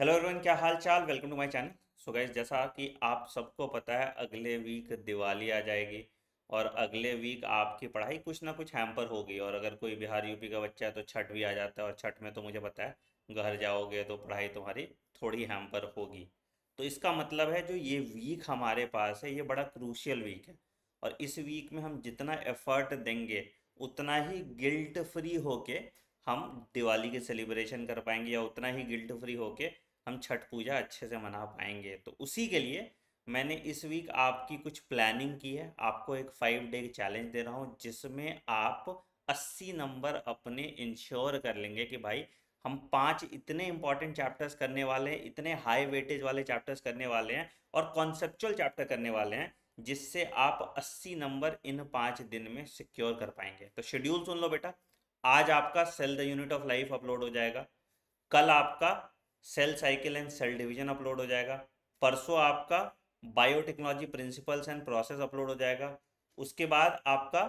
hello everyone क्या हाल चाल welcome to my channel so guys जैसा कि आप सबको पता है अगले वीक दिवाली आ जाएगी और अगले वीक आपकी पढ़ाई कुछ ना कुछ हैम्पर होगी और अगर कोई बिहार यूपी का बच्चा है तो छठ भी आ जाता है और छठ में तो मुझे पता है घर जाओगे तो पढ़ाई तुम्हारी थोड़ी हैम्पर होगी तो इसका मतलब है जो ये वीक हमारे पास है ये बड़ा क्रूशियल वीक है और इस वीक में हम जितना एफर्ट देंगे उतना ही गिल्ट फ्री होके हम दिवाली के सेलिब्रेशन कर पाएंगे या उतना ही गिल्ट फ्री होके हम छठ पूजा अच्छे से मना पाएंगे तो उसी के लिए मैंने इस वीक आपकी कुछ प्लानिंग की है आपको एक फाइव डे चैलेंज दे रहा हूँ जिसमें आप अस्सी नंबर अपने इंश्योर कर लेंगे कि भाई हम पांच इतने इंपॉर्टेंट चैप्टर्स करने वाले हैं इतने हाई वेटेज वाले चैप्टर्स करने वाले हैं और कॉन्सेप्चुअल चैप्टर करने वाले हैं जिससे आप 80 नंबर इन पाँच दिन में सिक्योर कर पाएंगे तो शेड्यूल सुन लो बेटा आज आपका cell the unit of life upload हो जाएगा कल आपका cell cycle and cell division upload हो जाएगा परसों आपका biotechnology principles and process upload हो जाएगा उसके बाद आपका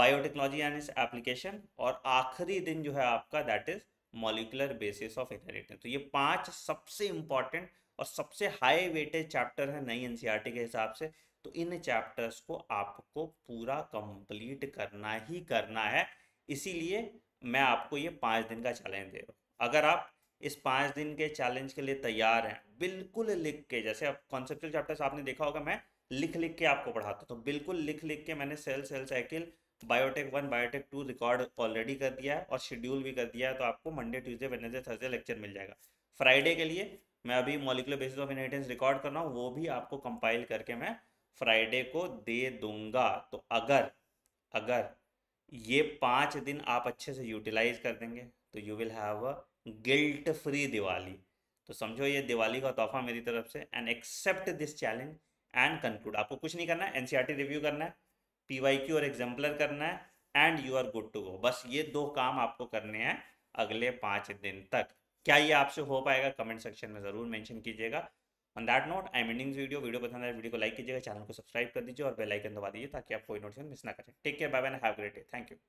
बायोटेक्नोलॉजी एंड इस एप्लीकेशन और आखिरी दिन जो है आपका that is molecular basis of inheritance तो ये पांच सबसे इंपॉर्टेंट और सबसे हाई वेटेज चैप्टर है नई एनसीईआरटी e के हिसाब से तो इन चैप्टर्स को आपको पूरा कंप्लीट करना ही करना है इसीलिए मैं आपको ये पाँच दिन का चैलेंज दे रहा हूँ अगर आप इस पाँच दिन के चैलेंज के लिए तैयार हैं बिल्कुल लिख के जैसे आप कॉन्सेप्चुअल चैप्टर्स आपने देखा होगा मैं लिख लिख के आपको पढ़ाता तो बिल्कुल लिख लिख के मैंने cell cell cycle biotech one biotech two record already कर दिया है और शेड्यूल भी कर दिया है तो आपको Monday Tuesday Wednesday Thursday lecture मिल जाएगा फ्राइडे के लिए मैं अभी molecular basis of inheritance record कर रहा हूँ वो भी आपको कंपाइल करके मैं फ्राइडे को दे दूंगा तो अगर अगर ये पाँच दिन आप अच्छे से यूटिलाइज कर देंगे तो you will have a guilt free Diwali तो समझो ये दिवाली का तोहफा मेरी तरफ से and accept this challenge and conclude आपको कुछ नहीं करना है टी रिव्यू e करना है क्यू और एग्जाम्पलर करना है and you are good to go बस ये दो काम आपको करने हैं अगले पाँच दिन तक क्या ये आपसे हो पाएगा कमेंट सेक्शन में ज़रूर मेंशन कीजिएगा on that note I ending video video पसंद आए वीडियो तो को लाइक कीजिएगा चैनल को सब्सक्राइब कर दीजिए और बेल आइकन दबा दीजिए ताकि आप कोई नोटिफिकेशन मिस ना करें take care bye bye have great day thank you